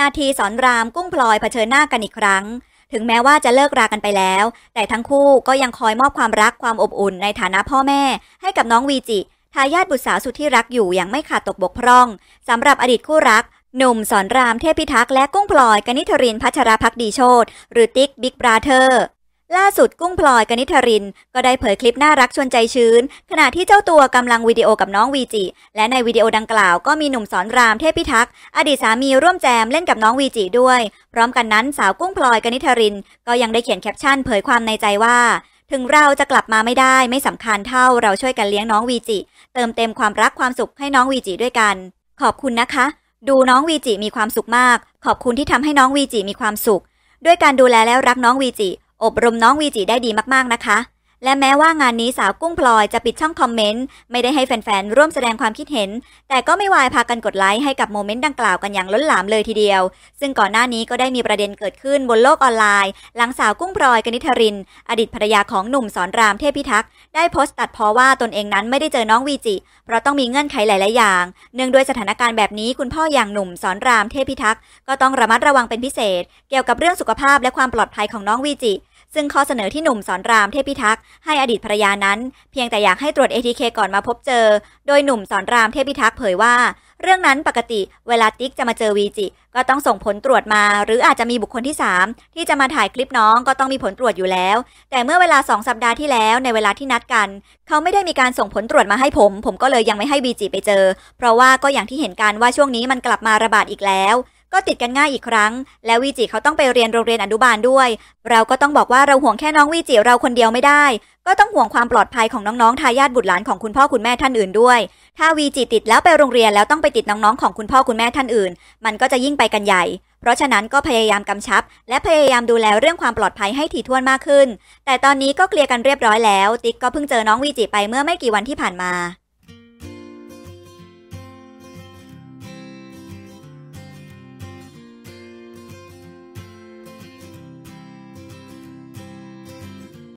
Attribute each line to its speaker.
Speaker 1: นาทีสอนรามกุ้งพลอยเผชิญหน้ากันอีกครั้ง ถึงแม้ว่าจะเลิกรากันไปแล้ว แต่ทั้งคู่ก็ยังคอยมอบความรักความอบอุ่นในฐานะพ่อแม่ ให้กับน้องวีจิ ทายาทบุตรสาวสุดที่รักอยู่อย่างไม่ขาดตกบกพร่อง สำหรับอดีตคู่รักหนุ่มสอนรามเทพพิทักษ์และกุ้งพลอยกนิทรินพัชราพักดีโชตหรือติ๊กบิ๊กบราเธอร์ล่าสุดกุ้งพลอย กนิธริน ก็ได้เผยคลิปน่ารักชวนใจชื้นขณะที่เจ้าตัวกำลังวิดีโอกับน้องวีจิ และในวิดีโอดังกล่าวก็มีหนุ่มสอนรามเทพพิทักษ์อดีตสามีร่วมแจมเล่นกับน้องวีจิด้วย พร้อมกันนั้นสาวกุ้งพลอย กนิธริน ก็ยังได้เขียนแคปชั่นเผยความในใจว่า ถึงเราจะกลับมาไม่ได้ไม่สำคัญเท่าเราช่วยกันเลี้ยงน้องวีจิ เติมเต็มความรักความสุขให้น้องวีจิด้วยกัน ขอบคุณนะคะ ดูน้องวีจิมีความสุขมาก ขอบคุณที่ทำให้น้องวีจิมีความสุข ด้วยการดูแลและรักน้องวีจิอบรมน้องวีจีได้ดีมาก ๆ นะคะ และแม้ว่างานนี้สาวกุ้งพลอยจะปิดช่องคอมเมนต์ ไม่ได้ให้แฟน ๆ ร่วมแสดงความคิดเห็น แต่ก็ไม่วายพากันกดไลค์ให้กับโมเมนต์ดังกล่าวกันอย่างล้นหลามเลยทีเดียว ซึ่งก่อนหน้านี้ก็ได้มีประเด็นเกิดขึ้นบนโลกออนไลน์ หลังสาวกุ้งพลอยกนิธริน อดีตภรรยาของหนุ่มสอนรามเทพพิทักษ์ได้โพสต์ตัดพ้อว่าตนเองนั้นไม่ได้เจอน้องวีจิ เพราะต้องมีเงื่อนไขหลายๆอย่างเนื่องด้วยสถานการณ์แบบนี้คุณพ่ออย่างหนุ่มสอนรามเทพพิทักษ์ก็ต้องระมัดระวังเป็นพิเศษ เกี่ยวกับเรื่องสุขภาพและความปลอดภัยของน้องวีจิซึ่งข้อเสนอที่หนุ่มสอนรามเทพิทักษ์ให้อดีตภรรยานั้น เพียงแต่อยากให้ตรวจ ATK ก่อนมาพบเจอ โดยหนุ่มสอนรามเทพิทักษ์เผยว่า เรื่องนั้นปกติ เวลาติ๊กจะมาเจอวีจิ ก็ต้องส่งผลตรวจมา หรืออาจจะมีบุคคลที่ 3 ที่จะมาถ่ายคลิปน้องก็ต้องมีผลตรวจอยู่แล้ว แต่เมื่อเวลา 2 สัปดาห์ที่แล้วในเวลาที่นัดกัน เขาไม่ได้มีการส่งผลตรวจมาให้ผม ผมก็เลยยังไม่ให้วีจิไปเจอ เพราะว่าก็อย่างที่เห็นกันว่าช่วงนี้มันกลับมาระบาดอีกแล้วก็ติดกันง่ายอีกครั้ง แลววีจิเขาต้องไปเรียนโรงเรียนอนุบาลด้วย เราก็ต้องบอกว่าเราห่วงแค่น้องวีจิเราคนเดียวไม่ได้ ก็ต้องห่วงความปลอดภัยของน้องๆทายาทบุตรหลานของคุณพ่อคุณแม่ท่านอื่นด้วย ถ้าวีจิติดแล้วไปโรงเรียนแล้วต้องไปติดน้องๆของคุณพ่อคุณแม่ท่านอื่น มันก็จะยิ่งไปกันใหญ่ เพราะฉะนั้นก็พยายามกำชับ และพยายามดูแลเรื่องความปลอดภัยให้ถี่ถ้วนมากขึ้น แต่ตอนนี้ก็เคลียร์กันเรียบร้อยแล้ว ติ๊กก็เพิ่งเจอน้องวีจิไปเมื่อไม่กี่วันที่ผ่านมา